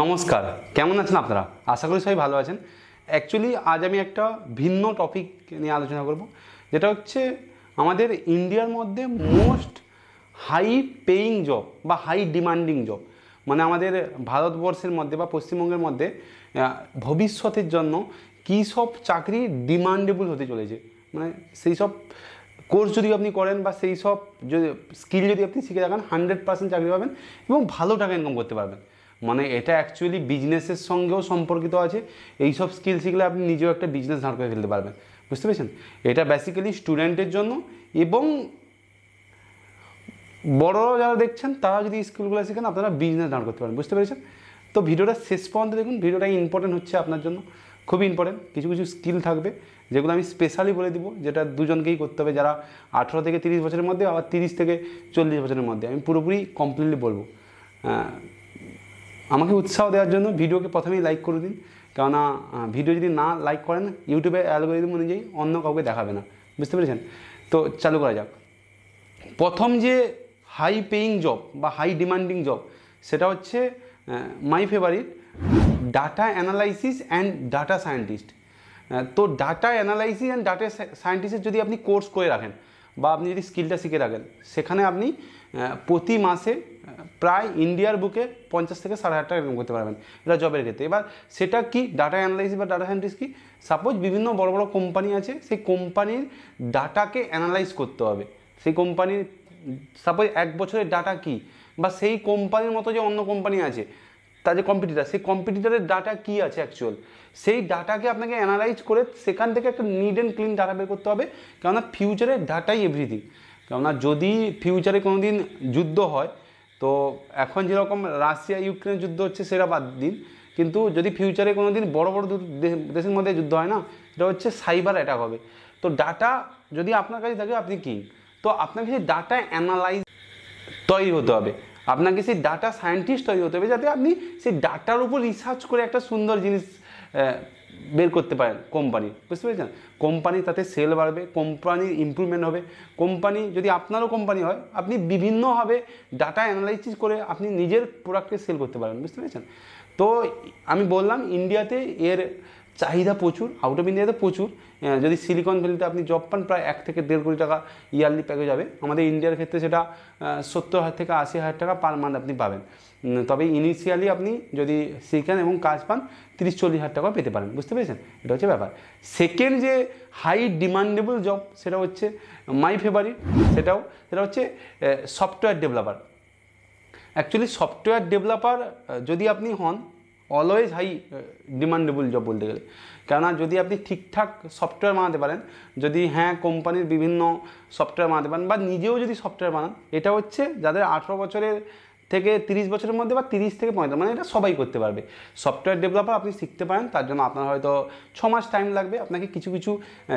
নমস্কার কেমন আছেন আপনারা আশা করি সবাই ভালো আছেন অ্যাকচুয়ালি আজ আমি একটা ভিন্ন টপিক নিয়ে আলোচনা করব যেটা হচ্ছে আমাদের ইন্ডিয়ার মধ্যে মোস্ট হাই পেইং জব বা হাই ডিমান্ডিং জব মানে আমাদের ভারতবর্ষের মধ্যে বা পশ্চিমবঙ্গের মধ্যে ভবিষ্যতের জন্য কী সব চাকরি ডিমান্ডেবল হতে চলেছে মানে সেই সব কোর্স যদি আপনি করেন বা সেই সব যদি স্কিল যদি আপনি শিখে রাখেন হান্ড্রেড পার্সেন্ট চাকরি পাবেন এবং ভালো টাকা ইনকাম করতে পারবেন মানে এটা অ্যাকচুয়ালি বিজনেসের সঙ্গেও সম্পর্কিত আছে এই সব স্কিল শিখলে আপনি নিজেও একটা বিজনেস দাঁড় করে ফেলতে পারবেন বুঝতে পেরেছেন এটা বেসিক্যালি স্টুডেন্টের জন্য এবং বড়রাও যারা দেখছেন তারা যদি স্কিলগুলো শেখেন আপনারা বিজনেস দাঁড় করতে পারেন বুঝতে পেরেছেন তো ভিডিওটা শেষ পর্যন্ত দেখুন ভিডিওটা ইম্পর্টেন্ট হচ্ছে আপনার জন্য খুবই ইম্পর্টেন্ট কিছু কিছু স্কিল থাকবে যেগুলো আমি স্পেশালি বলে দিব যেটা দুজনকেই করতে হবে যারা আঠেরো থেকে তিরিশ বছরের মধ্যে আবার তিরিশ থেকে চল্লিশ বছরের মধ্যে আমি পুরোপুরি কমপ্লিটলি বলবো আমাকে উৎসাহ দেওয়ার জন্য ভিডিওকে প্রথমেই লাইক করে দিন কেননা ভিডিও যদি না লাইক করেন ইউটিউবে অ্যালগোরিদম অনুযায়ী অন্য কাউকে দেখাবে না বুঝতে পেরেছেন তো চালু করা যাক প্রথম যে হাই পেইং জব বা হাই ডিমান্ডিং জব সেটা হচ্ছে my favourite data analysis and data scientist তো ডাটা অ্যানালাইসিস অ্যান্ড ডাটা সায়েন্টিস্টের যদি আপনি কোর্স করে রাখেন বা আপনি যদি স্কিলটা শিখে রাখেন সেখানে আপনি প্রতি মাসে প্রায় ইন্ডিয়ার বুকে পঞ্চাশ থেকে সাড়ে হাজার টাকা করতে পারবেন এটা জবের ক্ষেত্রে এবার সেটা কি ডাটা অ্যানালাইসিস বা ডাটা সাইন্টিস কি সাপোজ বিভিন্ন বড় বড় কোম্পানি আছে সেই কোম্পানির ডাটাকে অ্যানালাইজ করতে হবে সেই কোম্পানির সাপোজ এক বছরের ডাটা কি বা সেই কোম্পানির মতো যে অন্য কোম্পানি আছে তার যে কম্পিটিটার সেই কম্পিটিটারের ডাটা কী আছে অ্যাকচুয়াল সেই ডাটাকে আপনাকে অ্যানালাইজ করে সেখান থেকে একটা নিড অ্যান্ড ক্লিন ডাটা বের করতে হবে কেননা ফিউচারের ডাটাই এভরিথিং কেননা যদি ফিউচারে কোনো দিন যুদ্ধ হয় তো এখন যেরকম রাশিয়া ইউক্রেন যুদ্ধ হচ্ছে সেটা বাদ দিন কিন্তু যদি ফিউচারে কোনো দিন বড়ো বড়ো দেশের মধ্যে যুদ্ধ হয় না সেটা হচ্ছে সাইবার অ্যাটাক হবে তো ডাটা যদি আপনার কাছে থাকে আপনি কিং তো আপনাকে সেই ডাটা অ্যানালাইজ তৈরি হতে হবে আপনাকে সেই ডাটা সায়েন্টিস্ট তৈরি হতে হবে যাতে আপনি সেই ডাটার উপর রিসার্চ করে একটা সুন্দর জিনিস বের করতে পারেন কোম্পানি বুঝতে পেরেছেন কোম্পানি তাতে সেল বাড়বে কোম্পানির ইম্প্রুভমেন্ট হবে কোম্পানি যদি আপনারও কোম্পানি হয় আপনি বিভিন্নভাবে ডাটা অ্যানালাইসিস করে আপনি নিজের প্রোডাক্টকে সেল করতে পারেন বুঝতে পেরেছেন তো আমি বললাম ইন্ডিয়াতে এর চাহিদা প্রচুর আউট অফ ইন্ডিয়াতে প্রচুর হ্যাঁ, যদি সিলিকন ভ্যালিতে আপনি জব পান প্রায় এক থেকে দেড় কোটি টাকা ইয়ারলি প্যাকেজ হবে আমাদের ইন্ডিয়ার ক্ষেত্রে সেটা সত্তর হাজার থেকে আশি হাজার টাকা পার মান্থ আপনি পাবেন তবে ইনিশিয়ালি আপনি যদি শিখেন এবং কাজ পান তিরিশ চল্লিশ হাজার টাকা পেতে পারেন বুঝতে পেরেছেন এটা হচ্ছে ব্যাপার সেকেন্ড যে হাই ডিমান্ডেবল জব সেটা হচ্ছে মাই ফেভারিট সেটাও সেটা হচ্ছে software developer actually software developer যদি আপনি হন অলওয়েজ হাই ডিমান্ডেবল জব বলতে গেলে কেননা যদি আপনি ঠিকঠাক সফটওয়্যার বানাতে পারেন যদি হ্যাঁ কোম্পানির বিভিন্ন সফটওয়্যার বানাতে পারেন বা নিজেও যদি সফটওয়্যার বানান এটা হচ্ছে যাদের আঠেরো বছরের থেকে তিরিশ বছরের মধ্যে বা তিরিশ থেকে পঁয়তাল্লিশ মানে এটা সবাই করতে পারবে সফটওয়্যার ডেভেলপার আপনি শিখতে পারেন তার জন্য আপনার হয়তো ছ মাস টাইম লাগবে আপনাকে কিছু কিছু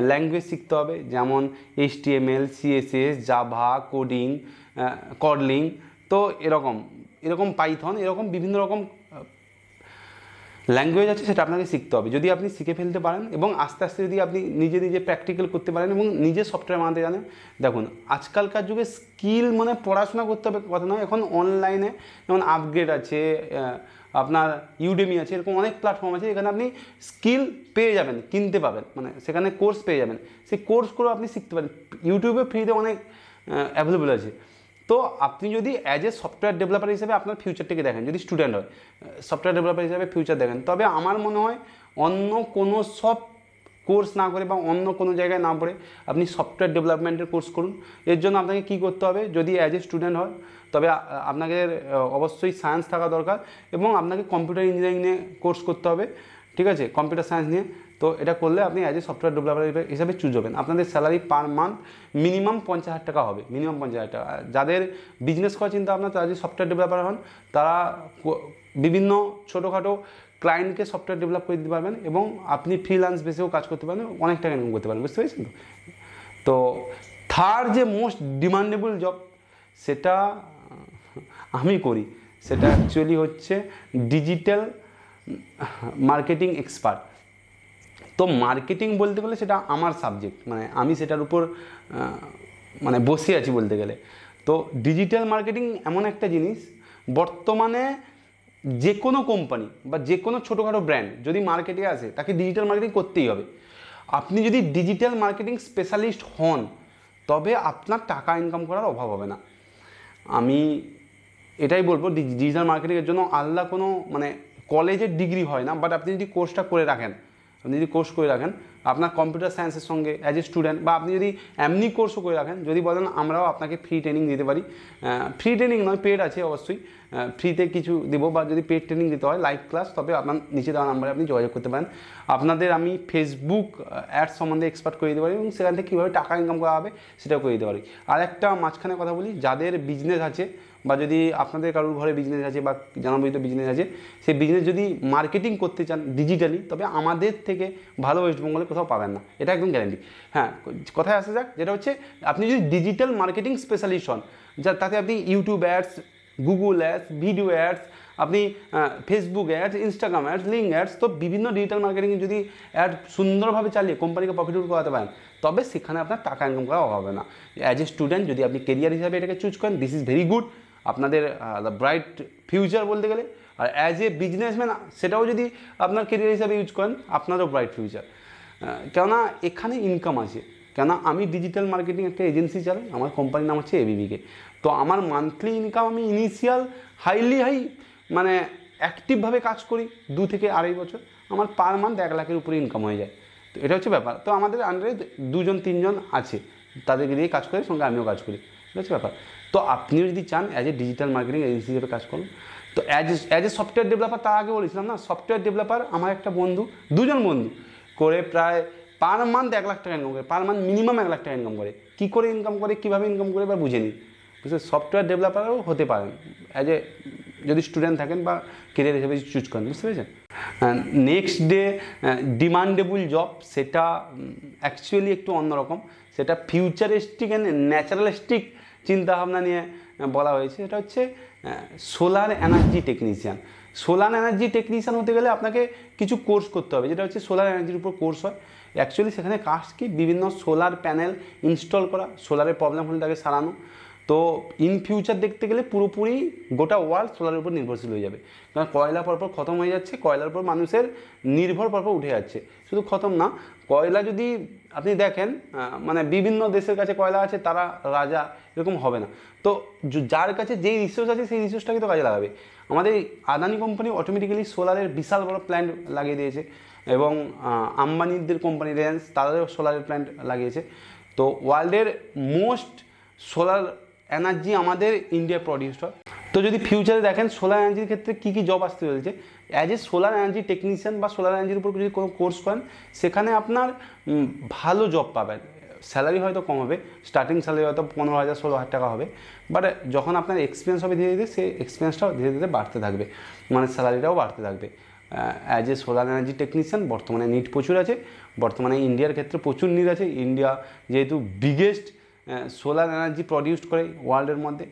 ল্যাঙ্গুয়েজ শিখতে হবে যেমন এইচটিএমএল সিএসএস জাভা কোডিং কডলিং তো এরকম এরকম পাইথন এরকম বিভিন্ন রকম ল্যাঙ্গুয়েজ আছে সেটা আপনাকে শিখতে হবে যদি আপনি শিখে ফেলতে পারেন এবং আস্তে আস্তে যদি আপনি নিজে নিজে প্র্যাকটিক্যাল করতে পারেন এবং নিজে সফটওয়্যার বানাতে জানেন দেখুন আজকালকার যুগে স্কিল মানে পড়াশোনা করতে হবে কথা নয় এখন অনলাইনে যেমন আপগ্রেড আছে আপনার ইউডেমি আছে এরকম অনেক প্ল্যাটফর্ম আছে এখানে আপনি স্কিল পেয়ে যাবেন কিনতে পাবেন মানে সেখানে কোর্স পেয়ে যাবেন সেই কোর্স করেও আপনি শিখতে পারেন ইউটিউবে ফ্রিতে অনেক অ্যাভেলেবল আছে তো আপনি যদি অ্যাজ এ সফটওয়্যার ডেভেলপার হিসেবে আপনার ফিউচারটিকে দেখেন যদি স্টুডেন্ট হয় সফটওয়্যার ডেভেলপার হিসেবে ফিউচার দেখেন তবে আমার মনে হয় অন্য কোনো সব কোর্স না করে বা অন্য কোনো জায়গায় না পড়ে আপনি সফটওয়্যার ডেভেলপমেন্টের কোর্স করুন এর জন্য আপনাকে কি করতে হবে যদি অ্যাজ এ স্টুডেন্ট হয় তবে আপনাকে অবশ্যই সায়েন্স থাকা দরকার এবং আপনাকে কম্পিউটার ইঞ্জিনিয়ারিং নিয়ে কোর্স করতে হবে ঠিক আছে কম্পিউটার সায়েন্স নিয়ে তো এটা করলে আপনি অ্যাজ এ সফটওয়্যার ডেভেলপার হিসাবে চুজ হবেন আপনাদের স্যালারি পার মান্থ মিনিমাম পঞ্চাশ হাজার টাকা হবে মিনিমাম পঞ্চাশ হাজার টাকা যাদের বিজনেস করার চিন্তা আপনার তারা যদি সফটওয়্যার ডেভেলপার হন তারা বিভিন্ন ছোটোখাটো ক্লায়েন্টকে সফটওয়্যার ডেভেলপ করে দিতে পারবেন এবং আপনি ফ্রিলান্স বেসেও কাজ করতে পারবেন অনেক টাকা ইনকাম করতে পারবেন বুঝতে পেরেছেন তো তো থার্ড যে মোস্ট ডিমান্ডেবল জব সেটা আমি করি সেটা অ্যাকচুয়ালি হচ্ছে ডিজিটাল মার্কেটিং এক্সপার্ট তো মার্কেটিং বলতে গেলে সেটা আমার সাবজেক্ট মানে আমি সেটার উপর মানে বসে আছি বলতে গেলে তো ডিজিটাল মার্কেটিং এমন একটা জিনিস বর্তমানে যে কোনো কোম্পানি বা যে কোনো ছোটোখাটো ব্র্যান্ড যদি মার্কেটে আসে তাকে ডিজিটাল মার্কেটিং করতেই হবে আপনি যদি ডিজিটাল মার্কেটিং স্পেশালিস্ট হন তবে আপনার টাকা ইনকাম করার অভাব হবে না আমি এটাই বলবো ডিজিটাল মার্কেটিংয়ের জন্য আলাদা কোনো মানে কলেজের ডিগ্রি হয় না বাট আপনি যদি কোর্সটা করে রাখেন আপনি যদি কোর্স করে রাখেন আপনার কম্পিউটার সায়েন্সের সঙ্গে অ্যাজ এ স্টুডেন্ট বা আপনি যদি এমনি কোর্সও করে রাখেন যদি বলেন আমরাও আপনাকে ফ্রি ট্রেনিং দিতে পারি ফ্রি ট্রেনিং নয় পেড আছে অবশ্যই ফ্রিতে কিছু দেবো বা যদি পেড ট্রেনিং দিতে হয় লাইভ ক্লাস তবে আপনার নিচে দেওয়া নাম্বারে আপনি যোগাযোগ করতে পারেন আপনাদের আমি ফেসবুক অ্যাড সম্বন্ধে এক্সপার্ট করে দিতে পারি এবং সেখান থেকে কীভাবে টাকা ইনকাম করা হবে সেটাও করে দিতে পারি আর একটা মাঝখানে কথা বলি যাদের বিজনেস আছে বা যদি আপনাদের কারোর ঘরে বিজনেস আছে বা জানাবহিত বিজনেস আছে সেই বিজনেস যদি মার্কেটিং করতে চান ডিজিটালি তবে আমাদের থেকে ভালো ওয়েস্টবেঙ্গলে কোথাও পাবেন না এটা একদম গ্যারান্টি হ্যাঁ কথায় আসা যাক যেটা হচ্ছে আপনি যদি ডিজিটাল মার্কেটিং স্পেশালিস্ট হন যা তাতে আপনি YouTube ads Google ads video ads আপনি Facebook ads Instagram ads link ads তো বিভিন্ন ডিজিটাল মার্কেটিংয়ে যদি অ্যাড সুন্দরভাবে চালিয়ে কোম্পানিকে প্রফিট করাতে পারেন তবে সেখানে আপনার টাকা ইনকাম করা হবে না অ্যাজ এ স্টুডেন্ট যদি আপনি কেরিয়ার হিসাবে এটাকে চুজ করেন দিস ইজ ভেরি গুড আপনাদের দ্য ব্রাইট ফিউচার বলতে গেলে আর অ্যাজ এ বিজনেসম্যান সেটাও যদি আপনার কেরিয়ার হিসাবে ইউজ করেন আপনারও ব্রাইট ফিউচার কেননা এখানে ইনকাম আছে কেননা আমি ডিজিটাল মার্কেটিং একটা এজেন্সি চালাই আমার কোম্পানির নাম হচ্ছে এবিবিকে তো আমার মান্থলি ইনকাম আমি ইনিশিয়াল হাইলি হাই মানে অ্যাক্টিভভাবে কাজ করি দু থেকে আড়াই বছর আমার পার মান্থ এক লাখের উপরে ইনকাম হয়ে যায় তো এটা হচ্ছে ব্যাপার তো আমাদের আন্ডারে দুজন তিনজন আছে তাদেরকে দিয়ে কাজ করে সঙ্গে আমিও কাজ করি ঠিক আছে ব্যাপার তো আপনিও যদি চান as a digital marketing agency হিসেবে কাজ করুন তো as as a software developer তার আগে বলেছিলাম না সফটওয়্যার ডেভেলপার আমার একটা বন্ধু দুজন বন্ধু করে প্রায় পার মান্থ এক লাখ টাকা ইনকাম করে পার মান্থ মিনিমাম এক লাখ টাকা ইনকাম করে কী করে ইনকাম করে কীভাবে ইনকাম করে বা বুঝে নিন বুঝতে সফটওয়্যার ডেভেলপারও হতে পারেন অ্যাজ এ যদি স্টুডেন্ট থাকেন বা কেরিয়ার হিসেবে চুজ করেন বুঝতে পেরেছেন নেক্সট ডে ডিমান্ডেবল জব সেটা অ্যাকচুয়ালি একটু অন্যরকম সেটা ফিউচারিস্টিক অ্যান্ড ন্যাচারালিস্টিক চিন্তাভাবনা নিয়ে বলা হয়েছে সেটা হচ্ছে solar energy technician solar energy technician হতে গেলে আপনাকে কিছু কোর্স করতে হবে যেটা হচ্ছে সোলার এনার্জির উপর কোর্স হয় অ্যাকচুয়ালি সেখানে কাজ কি বিভিন্ন সোলার প্যানেল ইনস্টল করা সোলারের প্রবলেম হলে তাকে সারানো তো ইন ফিউচার দেখতে গেলে পুরোপুরি গোটা ওয়ার্ল্ড সোলারের উপর নির্ভরশীল হয়ে যাবে কারণ কয়লা পরপর খতম হয়ে যাচ্ছে কয়লার উপর মানুষের নির্ভর পরপর উঠে যাচ্ছে শুধু খতম না কয়লা যদি আপনি দেখেন মানে বিভিন্ন দেশের কাছে কয়লা আছে তারা রাজা এরকম হবে না তো যার কাছে যেই রিসোর্স আছে সেই রিসোর্সটাকে তো কাজে লাগাবে আমাদের আদানি কোম্পানি অটোমেটিক্যালি সোলারের বিশাল বড় প্ল্যান্ট লাগিয়ে দিয়েছে এবং আম্বানিদের কোম্পানি রেন্স তাদেরও সোলারের প্ল্যান্ট লাগিয়েছে তো ওয়ার্ল্ডের মোস্ট সোলার এনার্জি আমাদের ইন্ডিয়া প্রডিউসড হয় তো যদি ফিউচারে দেখেন সোলার এনার্জির ক্ষেত্রে কী কী জব আসতে চলছে as a solar energy technician বা সোলার এনার্জির উপর যদি কোনো কোর্স করেন সেখানে আপনার ভালো জব পাবেন স্যালারি হয়তো কম হবে স্টার্টিং স্যালারি হয়তো পনেরো হাজার ষোলো হাজার টাকা হবে বাট যখন আপনার এক্সপিরিয়েন্স হবে ধীরে ধীরে সেই এক্সপিরিয়েন্সটাও ধীরে ধীরে বাড়তে থাকবে মানে স্যালারিটাও বাড়তে থাকবে as a solar energy technician বর্তমানে নিট প্রচুর আছে বর্তমানে ইন্ডিয়ার ক্ষেত্রে প্রচুর নিট আছে ইন্ডিয়া যেহেতু বিগেস্ট সোলার এনার্জি প্রডিউস করে ওয়ার্ল্ডের মধ্যে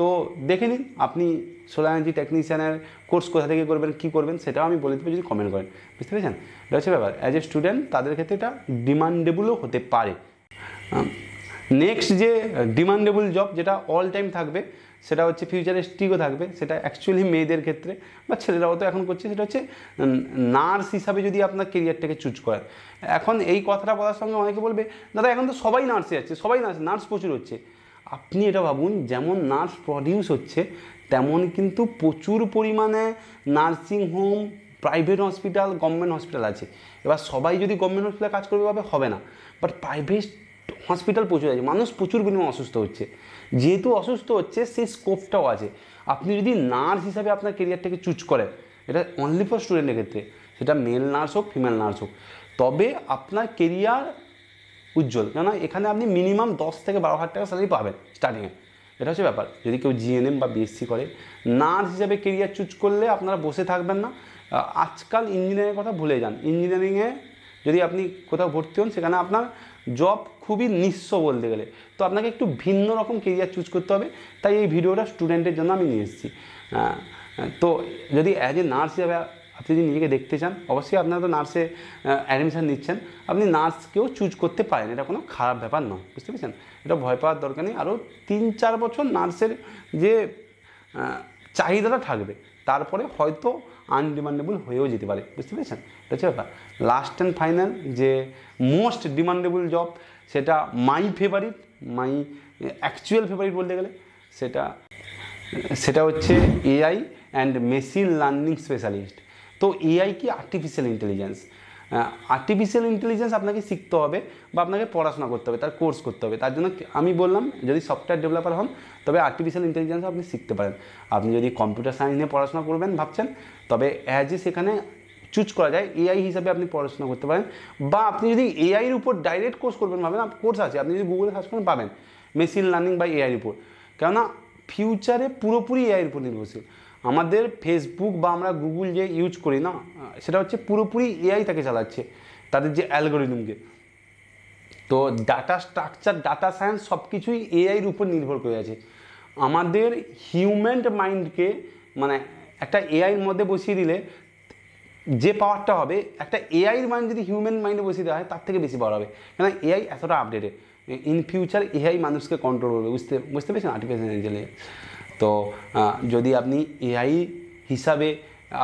তো দেখে নিন আপনি সোলার এনার্জি টেকনিশিয়ানের কোর্স কোথা থেকে করবেন কী করবেন সেটাও আমি বলে দেবো যদি কমেন্ট করেন বুঝতে পেরেছেন এটা হচ্ছে ব্যাপার অ্যাজ এ স্টুডেন্ট তাদের ক্ষেত্রে এটা ডিমান্ডেবলও হতে পারে নেক্সট যে ডিমান্ডেবল জব যেটা অল টাইম থাকবে সেটা হচ্ছে ফিউচারিস্টিকও থাকবে সেটা অ্যাকচুয়ালি মেয়েদের ক্ষেত্রে বা ছেলেরাও তো এখন করছে সেটা হচ্ছে নার্স হিসাবে যদি আপনার কেরিয়ারটাকে চুজ করেন এখন এই কথাটা বলার সঙ্গে অনেকে বলবে দাদা এখন তো সবাই নার্সে যাচ্ছে সবাই নার্স নার্স প্রচুর হচ্ছে আপনি এটা ভাবুন যেমন নার্স প্রডিউস হচ্ছে তেমন কিন্তু প্রচুর পরিমাণে nursing home private hospital government hospital আছে এবার সবাই যদি গভর্নমেন্ট হসপিটালে কাজ করবে ভাবে হবে না বাট প্রাইভেট হসপিটাল প্রচুর আছে মানুষ প্রচুর পরিমাণে অসুস্থ হচ্ছে যেহেতু অসুস্থ হচ্ছে সেই স্কোপটাও আছে আপনি যদি নার্স হিসাবে আপনার কেরিয়ারটাকে চুজ করেন এটা অনলি ফর স্টুডেন্টের ক্ষেত্রে সেটা মেল নার্স হোক ফিমেল নার্স হোক তবে আপনার কেরিয়ার উজ্জ্বল কেন এখানে আপনি মিনিমাম দশ থেকে বারো হাজার টাকা স্যালারি পাবেন স্টার্টিংয়ে এটা হচ্ছে ব্যাপার যদি কেউ জিএনএম বা বিএসসি করে নার্স হিসাবে কেরিয়ার চুজ করলে আপনারা বসে থাকবেন না আজকাল ইঞ্জিনিয়ারিংয়ের কথা ভুলে যান ইঞ্জিনিয়ারিংয়ে যদি আপনি কোথাও ভর্তি হন সেখানে আপনার জব খুবই নিঃস্ব বলতে গেলে তো আপনাকে একটু ভিন্ন রকম কেরিয়ার চুজ করতে হবে তাই এই ভিডিওটা স্টুডেন্টের জন্য আমি নিয়ে এসেছি তো যদি অ্যাজ এ নার্স হিসাবে আপনি যদি নিজেকে দেখতে চান অবশ্যই আপনারা তো নার্সে অ্যাডমিশান নিচ্ছেন আপনি নার্সকেও চুজ করতে পারেন এটা কোনো খারাপ ব্যাপার নয় বুঝতে পেরেছেন এটা ভয় পাওয়ার দরকার নেই আরও তিন চার বছর নার্সের যে চাহিদাটা থাকবে তারপরে হয়তো আনডিমান্ডেবল হয়েও যেতে পারে বুঝতে পেরেছেন এটা হচ্ছে ব্যাপার লাস্ট অ্যান্ড ফাইনাল যে মোস্ট ডিমান্ডেবল জব সেটা my favourite my actual favourite বলতে গেলে সেটা সেটা হচ্ছে AI and machine learning specialist তো এআই কি আর্টিফিশিয়াল ইন্টেলিজেন্স আর্টিফিশিয়াল ইন্টেলিজেন্স আপনাকে শিখতে হবে বা আপনাকে পড়াশোনা করতে হবে তার কোর্স করতে হবে তার জন্য আমি বললাম যদি সফটওয়্যার ডেভেলপার হন তবে আর্টিফিশিয়াল ইন্টেলিজেন্স আপনি শিখতে পারেন আপনি যদি কম্পিউটার সায়েন্স নিয়ে পড়াশোনা করবেন ভাবছেন তবে অ্যাজ এ সেখানে চুজ করা যায় এআই হিসাবে আপনি পড়াশোনা করতে পারেন বা আপনি যদি এআইয়ের উপর ডাইরেক্ট কোর্স করবেন ভাবেন কোর্স আছে আপনি যদি গুগলে সার্চ করেন পাবেন মেশিন লার্নিং বা এআইয়ের উপর কেননা ফিউচারে পুরোপুরি এআইয়ের উপর নির্ভরশীল আমাদের ফেসবুক বা আমরা গুগল যে ইউজ করি না সেটা হচ্ছে পুরোপুরি এআই তাকে চালাচ্ছে তাদের যে অ্যালগোরিদমকে তো ডাটা স্ট্রাকচার ডাটা সায়েন্স সব কিছুই এআইয়ের উপর নির্ভর করে আছে আমাদের হিউম্যান মাইন্ডকে মানে একটা এআইয়ের মধ্যে বসিয়ে দিলে যে পাওয়ারটা হবে একটা এআইয়ের মাইন্ড যদি হিউম্যান মাইন্ডে বসিয়ে দেওয়া হয় তার থেকে বেশি পাওয়ার হবে কেন এআই এতটা আপডেটেড ইন ফিউচার এআই মানুষকে কন্ট্রোল করবে বুঝতে বুঝতে পেরেছেন আর্টিফিশিয়াল ইন্টেলিজেন্স তো যদি আপনি এআই হিসাবে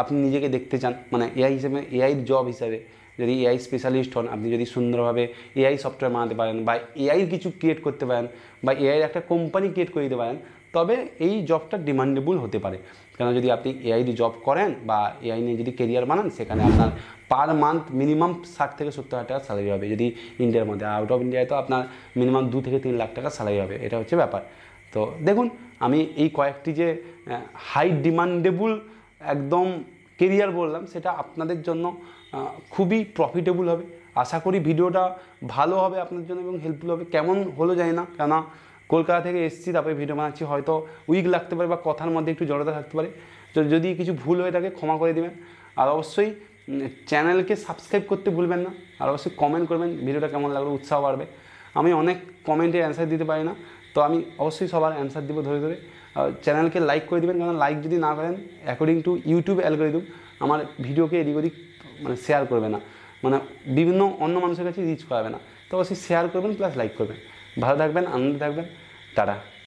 আপনি নিজেকে দেখতে চান মানে এআই হিসাবে এআইয়ের জব হিসাবে যদি এআই স্পেশালিস্ট হন আপনি যদি সুন্দরভাবে এআই সফটওয়্যার বানাতে পারেন বা এআইয়ের কিছু ক্রিয়েট করতে পারেন বা এআইয়ের একটা কোম্পানি ক্রিয়েট করে দিতে পারেন তবে এই জবটা ডিমান্ডেবল হতে পারে কেন যদি আপনি এআই দিয়ে জব করেন বা এআই নিয়ে যদি কেরিয়ার বানান সেখানে আপনার পার মান্থ মিনিমাম ষাট থেকে সত্তর হাজার টাকা স্যালারি হবে যদি ইন্ডিয়ার মধ্যে আউট অফ ইন্ডিয়ায় তো আপনার মিনিমাম দু থেকে তিন লাখ টাকা স্যালারি হবে এটা হচ্ছে ব্যাপার তো দেখুন আমি এই কয়েকটি যে হাই ডিমান্ডেবল একদম কেরিয়ার বললাম সেটা আপনাদের জন্য খুবই প্রফিটেবল হবে আশা করি ভিডিওটা ভালো হবে আপনার জন্য এবং হেল্পফুল হবে কেমন হলো জানি না কেননা কলকাতা থেকে এসছি তারপরে ভিডিও বানাচ্ছি হয়তো উইক লাগতে পারে বা কথার মধ্যে একটু জড়তা থাকতে পারে তো যদি কিছু ভুল হয়ে থাকে ক্ষমা করে দেবেন আর অবশ্যই চ্যানেলকে সাবস্ক্রাইব করতে ভুলবেন না আর অবশ্যই কমেন্ট করবেন ভিডিওটা কেমন লাগলো উৎসাহ বাড়বে আমি অনেক কমেন্টে অ্যান্সার দিতে পারি না তো আমি অবশ্যই সবার অ্যান্সার দেবো ধরে ধরে চ্যানেলকে লাইক করে দেবেন কারণ লাইক যদি না করেন অ্যাকর্ডিং টু ইউটিউব অ্যালগোরিদম আমার ভিডিওকে এদিক ওদিক মানে শেয়ার করবে না মানে বিভিন্ন অন্য মানুষের কাছে রিচ করাবে না তো অবশ্যই শেয়ার করবেন প্লাস লাইক করবেন ভালো থাকবেন আনন্দ থাকবেন তারা